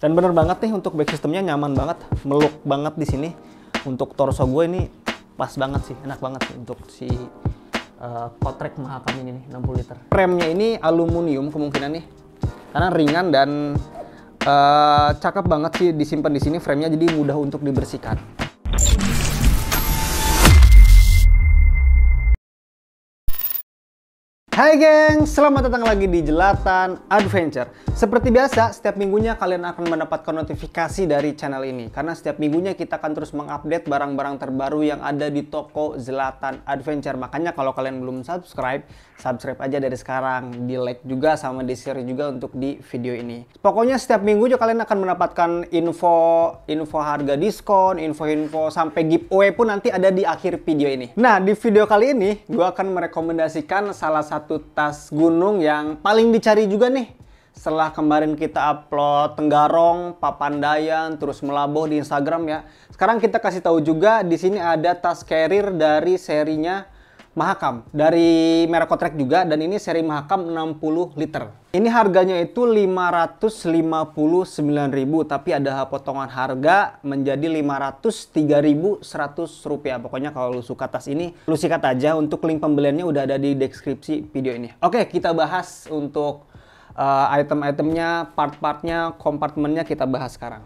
Dan bener banget nih untuk back systemnya nyaman banget, meluk banget di sini. Untuk torso gue ini pas banget sih, enak banget sih untuk si uh, kotrek mahal ini nih, 60 liter. Remnya ini aluminium kemungkinan nih, karena ringan dan uh, cakep banget sih disimpan di sini framenya jadi mudah untuk dibersihkan. Hai geng, selamat datang lagi di Jelatan Adventure. Seperti biasa, setiap minggunya kalian akan mendapatkan notifikasi dari channel ini. Karena setiap minggunya kita akan terus mengupdate barang-barang terbaru yang ada di toko Jelatan Adventure. Makanya kalau kalian belum subscribe, subscribe aja dari sekarang. Di like juga sama di share juga untuk di video ini. Pokoknya setiap minggu juga kalian akan mendapatkan info info harga diskon, info-info sampai giveaway pun nanti ada di akhir video ini. Nah, di video kali ini gue akan merekomendasikan salah satu satu tas gunung yang paling dicari juga nih. Setelah kemarin kita upload Tenggarong, Papandayan, terus Melabuh di Instagram ya. Sekarang kita kasih tahu juga di sini ada tas carrier dari serinya Mahakam dari merek Kotrek juga dan ini seri Mahakam 60 liter. Ini harganya itu 559.000 tapi ada potongan harga menjadi 503.100 rupiah. Pokoknya kalau lu suka tas ini, lu sikat aja untuk link pembeliannya udah ada di deskripsi video ini. Oke, kita bahas untuk uh, item-itemnya, part-partnya, kompartemennya kita bahas sekarang.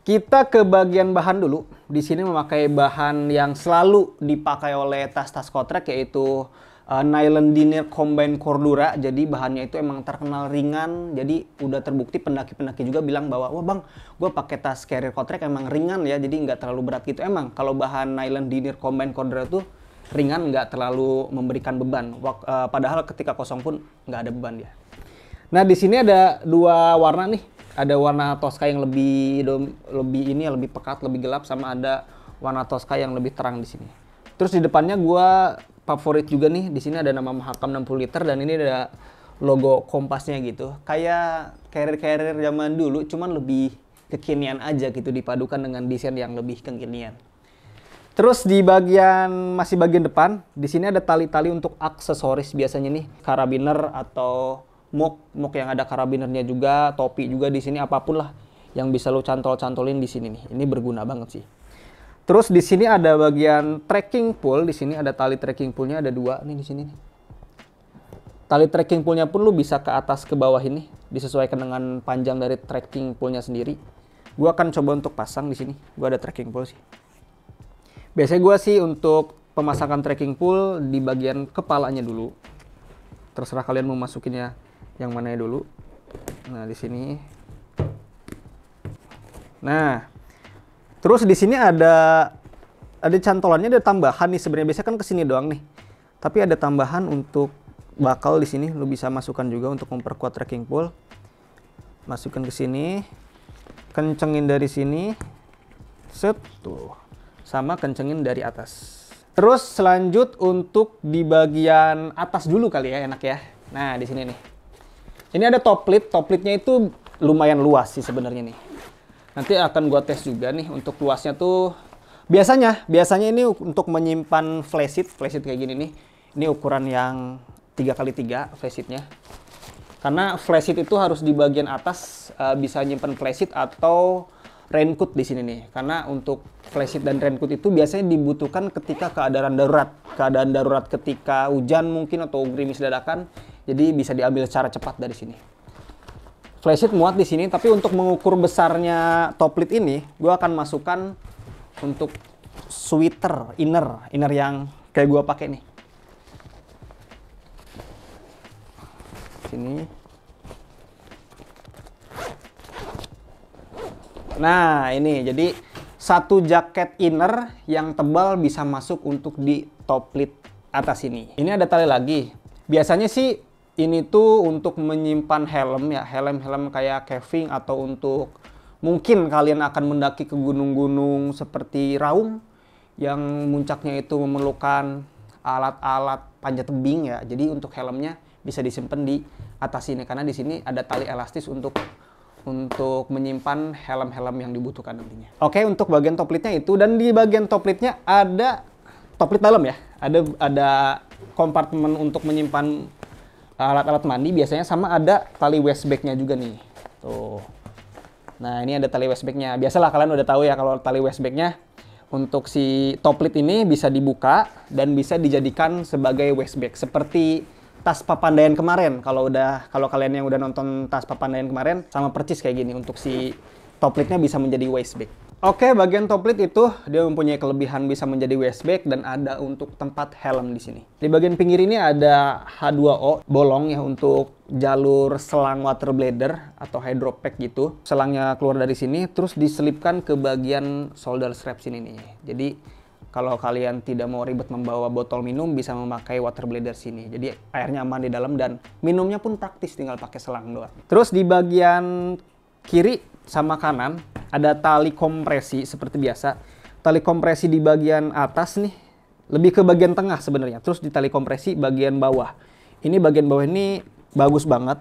Kita ke bagian bahan dulu. Di sini memakai bahan yang selalu dipakai oleh tas-tas kotrek yaitu uh, nylon denier combine cordura. Jadi bahannya itu emang terkenal ringan. Jadi udah terbukti pendaki-pendaki juga bilang bahwa wah bang, gue pakai tas carrier kotrek emang ringan ya. Jadi nggak terlalu berat gitu. Emang kalau bahan nylon denier combine cordura tuh ringan nggak terlalu memberikan beban. Wak, uh, padahal ketika kosong pun nggak ada beban ya. Nah di sini ada dua warna nih ada warna toska yang lebih lebih ini lebih pekat, lebih gelap sama ada warna toska yang lebih terang di sini. Terus di depannya gua favorit juga nih, di sini ada nama Mahakam 60 liter dan ini ada logo kompasnya gitu. Kayak carrier-carrier zaman dulu cuman lebih kekinian aja gitu dipadukan dengan desain yang lebih kekinian. Terus di bagian masih bagian depan, di sini ada tali-tali untuk aksesoris biasanya nih, karabiner atau mok mok yang ada karabinernya juga topi juga di sini apapun lah yang bisa lo cantol-cantolin di sini nih ini berguna banget sih terus di sini ada bagian trekking pole di sini ada tali trekking pullnya ada dua nih di sini nih tali trekking pullnya pun lo bisa ke atas ke bawah ini disesuaikan dengan panjang dari trekking pullnya sendiri gue akan coba untuk pasang di sini gue ada trekking pole sih biasanya gue sih untuk pemasangan trekking pole di bagian kepalanya dulu terserah kalian mau masukinnya yang mana ya dulu nah di sini nah terus di sini ada ada cantolannya ada tambahan nih sebenarnya biasanya kan kesini doang nih tapi ada tambahan untuk bakal di sini lu bisa masukkan juga untuk memperkuat tracking pool masukkan ke sini kencengin dari sini set tuh sama kencengin dari atas terus selanjut untuk di bagian atas dulu kali ya enak ya nah di sini nih ini ada toplit, toplitnya itu lumayan luas sih sebenarnya nih. Nanti akan gua tes juga nih untuk luasnya tuh biasanya biasanya ini untuk menyimpan flashit, flashit kayak gini nih. Ini ukuran yang tiga kali 3 flashitnya. Karena flashit itu harus di bagian atas uh, bisa nyimpan flashit atau raincoat di sini nih. Karena untuk flashit dan raincoat itu biasanya dibutuhkan ketika keadaan darurat. Keadaan darurat ketika hujan mungkin atau gerimis dadakan jadi bisa diambil secara cepat dari sini. Flashit muat di sini, tapi untuk mengukur besarnya top lid ini, gue akan masukkan untuk sweater inner, inner yang kayak gue pakai nih. Sini. Nah ini jadi satu jaket inner yang tebal bisa masuk untuk di top lid atas ini. Ini ada tali lagi. Biasanya sih ini tuh untuk menyimpan helm ya helm-helm kayak caving atau untuk mungkin kalian akan mendaki ke gunung-gunung seperti Raung yang puncaknya itu memerlukan alat-alat panjat tebing ya jadi untuk helmnya bisa disimpan di atas sini karena di sini ada tali elastis untuk untuk menyimpan helm-helm yang dibutuhkan nantinya. Oke, untuk bagian toplitnya itu dan di bagian toplitnya ada toplit dalam ya. Ada ada kompartemen untuk menyimpan alat-alat mandi biasanya sama ada tali waistbagnya juga nih. Tuh. Nah ini ada tali waistbagnya. Biasalah kalian udah tahu ya kalau tali waistbagnya untuk si toplit ini bisa dibuka dan bisa dijadikan sebagai waistbag seperti tas papandayan kemarin kalau udah kalau kalian yang udah nonton tas papandayan kemarin sama percis kayak gini untuk si toplitnya bisa menjadi waistbag Oke, bagian top lid itu dia mempunyai kelebihan bisa menjadi waist bag dan ada untuk tempat helm di sini. Di bagian pinggir ini ada H2O bolong ya untuk jalur selang water blader atau hydro pack gitu. Selangnya keluar dari sini terus diselipkan ke bagian solder strap sini nih. Jadi kalau kalian tidak mau ribet membawa botol minum bisa memakai water blader sini. Jadi airnya aman di dalam dan minumnya pun praktis tinggal pakai selang doang. Terus di bagian kiri sama kanan ada tali kompresi seperti biasa. Tali kompresi di bagian atas nih, lebih ke bagian tengah sebenarnya. Terus di tali kompresi bagian bawah. Ini bagian bawah ini bagus banget.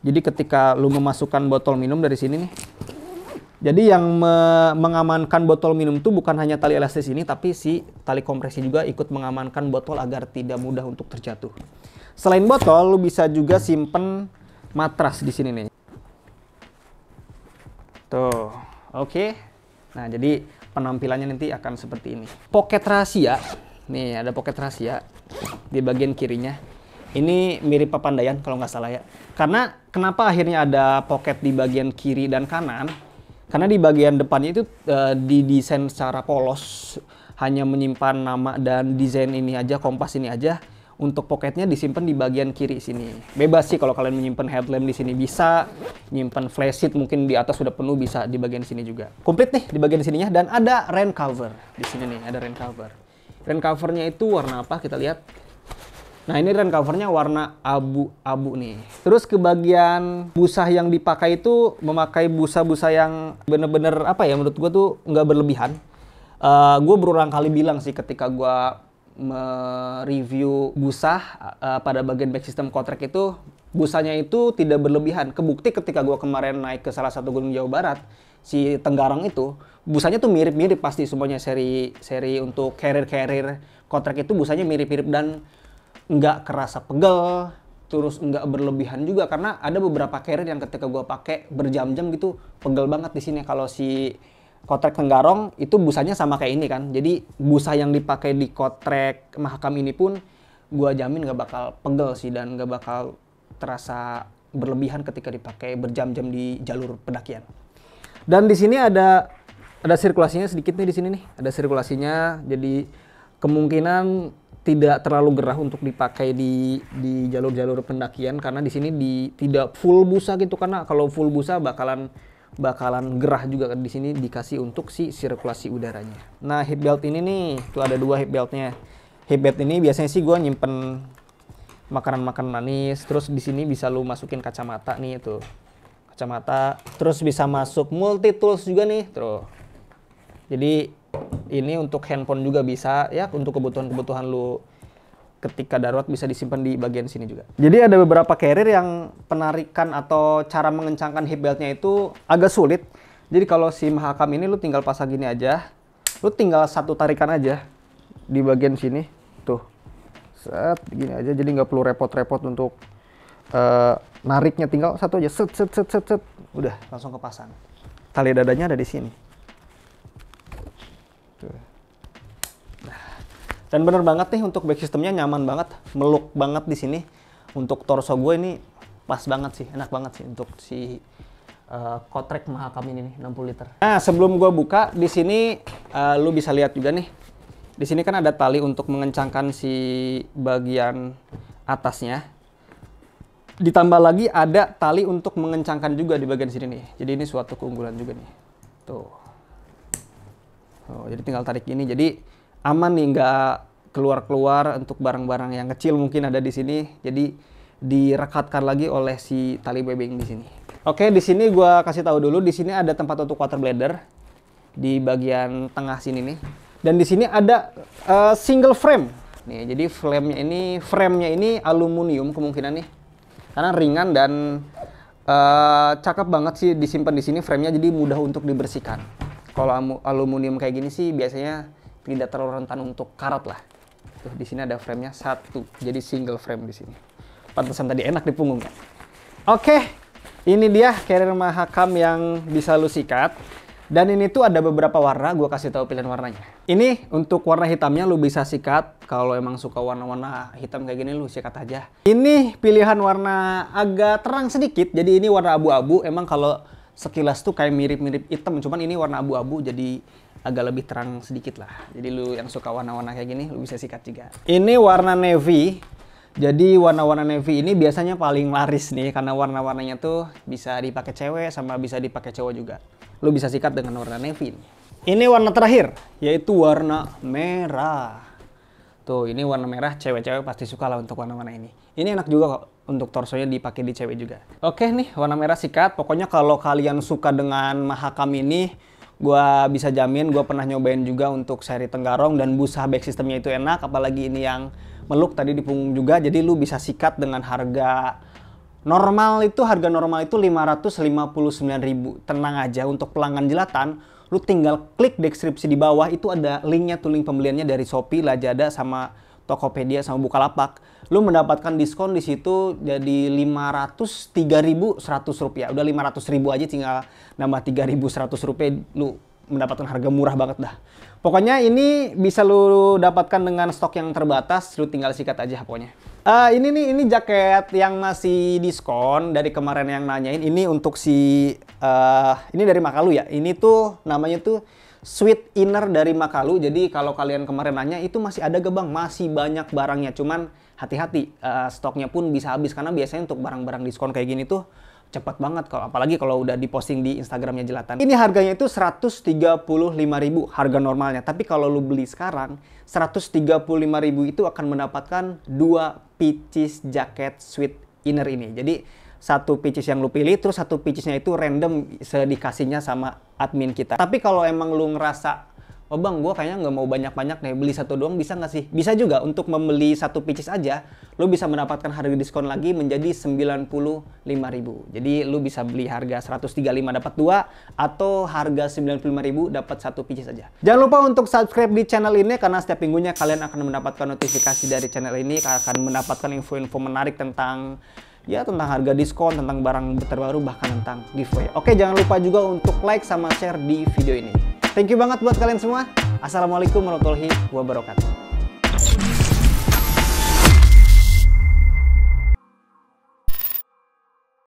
Jadi ketika lu memasukkan botol minum dari sini nih. Jadi yang me mengamankan botol minum itu bukan hanya tali elastis ini, tapi si tali kompresi juga ikut mengamankan botol agar tidak mudah untuk terjatuh. Selain botol, lu bisa juga simpen matras di sini nih. Tuh, oke. Okay. Nah, jadi penampilannya nanti akan seperti ini. Pocket rahasia. Nih, ada pocket rahasia di bagian kirinya. Ini mirip pepandayan kalau nggak salah ya. Karena kenapa akhirnya ada pocket di bagian kiri dan kanan? Karena di bagian depannya itu e, didesain secara polos, hanya menyimpan nama dan desain ini aja, kompas ini aja untuk pocketnya disimpan di bagian kiri sini. Bebas sih kalau kalian menyimpan headlamp di sini bisa, nyimpan flashlight mungkin di atas sudah penuh bisa di bagian sini juga. Komplit nih di bagian sininya dan ada rain cover di sini nih, ada rain cover. Rain covernya itu warna apa? Kita lihat. Nah ini rain covernya warna abu-abu nih. Terus ke bagian busa yang dipakai itu memakai busa-busa yang bener-bener apa ya menurut gue tuh nggak berlebihan. Uh, eh, gue berulang kali bilang sih ketika gue mereview busa uh, pada bagian back system kontrak itu busanya itu tidak berlebihan. Kebukti ketika gue kemarin naik ke salah satu gunung Jawa Barat, si Tenggarong itu busanya tuh mirip-mirip pasti semuanya seri seri untuk carrier-carrier kontrak itu busanya mirip-mirip dan nggak kerasa pegel, terus nggak berlebihan juga karena ada beberapa carrier yang ketika gue pakai berjam-jam gitu pegel banget di sini kalau si kotrek tenggarong itu busanya sama kayak ini kan. Jadi busa yang dipakai di kotrek mahakam ini pun gua jamin gak bakal pegel sih dan gak bakal terasa berlebihan ketika dipakai berjam-jam di jalur pendakian. Dan di sini ada ada sirkulasinya sedikit nih di sini nih. Ada sirkulasinya jadi kemungkinan tidak terlalu gerah untuk dipakai di di jalur-jalur pendakian karena di sini di tidak full busa gitu karena kalau full busa bakalan bakalan gerah juga di sini dikasih untuk si sirkulasi udaranya. Nah hip belt ini nih, tuh ada dua hip beltnya. Hip belt ini biasanya sih gue nyimpen makanan-makanan manis. Terus di sini bisa lu masukin kacamata nih itu kacamata. Terus bisa masuk multi tools juga nih, tuh. Jadi ini untuk handphone juga bisa ya untuk kebutuhan-kebutuhan lu ketika darurat bisa disimpan di bagian sini juga. Jadi ada beberapa carrier yang penarikan atau cara mengencangkan hip beltnya itu agak sulit. Jadi kalau si mahakam ini lu tinggal pasang gini aja, lu tinggal satu tarikan aja di bagian sini, tuh, set gini aja. Jadi nggak perlu repot-repot untuk uh, nariknya, tinggal satu aja, set set set set set, udah langsung kepasang. Tali dadanya ada di sini. Tuh. Dan bener banget nih untuk back systemnya nyaman banget, meluk banget di sini. Untuk torso gue ini pas banget sih, enak banget sih untuk si uh, kotrek mahakam ini nih 60 liter. Nah sebelum gue buka di sini uh, lu bisa lihat juga nih. Di sini kan ada tali untuk mengencangkan si bagian atasnya. Ditambah lagi ada tali untuk mengencangkan juga di bagian sini nih. Jadi ini suatu keunggulan juga nih. Tuh. Oh, jadi tinggal tarik ini Jadi aman nih nggak keluar-keluar untuk barang-barang yang kecil mungkin ada di sini. Jadi direkatkan lagi oleh si tali bebeng di sini. Oke, di sini gue kasih tahu dulu di sini ada tempat untuk water blender di bagian tengah sini nih. Dan di sini ada uh, single frame. Nih, jadi frame-nya ini frame-nya ini aluminium kemungkinan nih. Karena ringan dan uh, cakep banget sih disimpan di sini frame-nya jadi mudah untuk dibersihkan. Kalau aluminium kayak gini sih biasanya tidak terlalu rentan untuk karat lah. Tuh di sini ada framenya satu, jadi single frame di sini. Pantesan tadi enak di punggung ya. Oke, ini dia carrier Mahakam yang bisa lu sikat. Dan ini tuh ada beberapa warna, gue kasih tahu pilihan warnanya. Ini untuk warna hitamnya lu bisa sikat, kalau emang suka warna-warna hitam kayak gini lu sikat aja. Ini pilihan warna agak terang sedikit, jadi ini warna abu-abu. Emang kalau sekilas tuh kayak mirip-mirip hitam, cuman ini warna abu-abu jadi agak lebih terang sedikit lah. Jadi lu yang suka warna-warna kayak gini, lu bisa sikat juga. Ini warna navy. Jadi warna-warna navy ini biasanya paling laris nih karena warna-warnanya tuh bisa dipakai cewek sama bisa dipakai cowok juga. Lu bisa sikat dengan warna navy. ini. Ini warna terakhir, yaitu warna merah. Tuh, ini warna merah, cewek-cewek pasti suka lah untuk warna-warna ini. Ini enak juga kok untuk torsonya dipakai di cewek juga. Oke nih, warna merah sikat. Pokoknya kalau kalian suka dengan Mahakam ini, gue bisa jamin gue pernah nyobain juga untuk seri Tenggarong dan busa back systemnya itu enak. Apalagi ini yang meluk tadi di punggung juga, jadi lu bisa sikat dengan harga normal itu harga normal itu 559.000. Tenang aja untuk pelanggan jelatan lu tinggal klik deskripsi di bawah itu ada linknya tuh link pembeliannya dari Shopee, Lazada sama Tokopedia sama Bukalapak. Lu mendapatkan diskon di situ jadi 500 3100 rupiah. Udah ratus ribu aja tinggal nambah 3100 rupiah lu mendapatkan harga murah banget dah. Pokoknya ini bisa lu dapatkan dengan stok yang terbatas, lu tinggal sikat aja pokoknya. Uh, ini nih, ini jaket yang masih diskon dari kemarin yang nanyain. Ini untuk si, uh, ini dari Makalu ya. Ini tuh namanya tuh Sweet Inner dari Makalu. Jadi kalau kalian kemarin nanya itu masih ada gebang, masih banyak barangnya. Cuman hati-hati, uh, stoknya pun bisa habis karena biasanya untuk barang-barang diskon kayak gini tuh cepat banget kalau apalagi kalau udah diposting di Instagramnya Jelatan. Ini harganya itu 135.000 harga normalnya, tapi kalau lu beli sekarang 135.000 itu akan mendapatkan dua pieces jaket sweet inner ini. Jadi satu pieces yang lu pilih terus satu piecesnya itu random sedikasinya sama admin kita. Tapi kalau emang lu ngerasa oh bang gue kayaknya nggak mau banyak-banyak nih beli satu doang bisa nggak sih bisa juga untuk membeli satu pieces aja lo bisa mendapatkan harga diskon lagi menjadi 95.000 jadi lo bisa beli harga 135 dapat dua atau harga 95.000 dapat satu pieces aja jangan lupa untuk subscribe di channel ini karena setiap minggunya kalian akan mendapatkan notifikasi dari channel ini akan mendapatkan info-info menarik tentang ya tentang harga diskon, tentang barang terbaru, bahkan tentang giveaway. Oke, jangan lupa juga untuk like sama share di video ini. Thank you banget buat kalian semua. Assalamualaikum warahmatullahi wabarakatuh.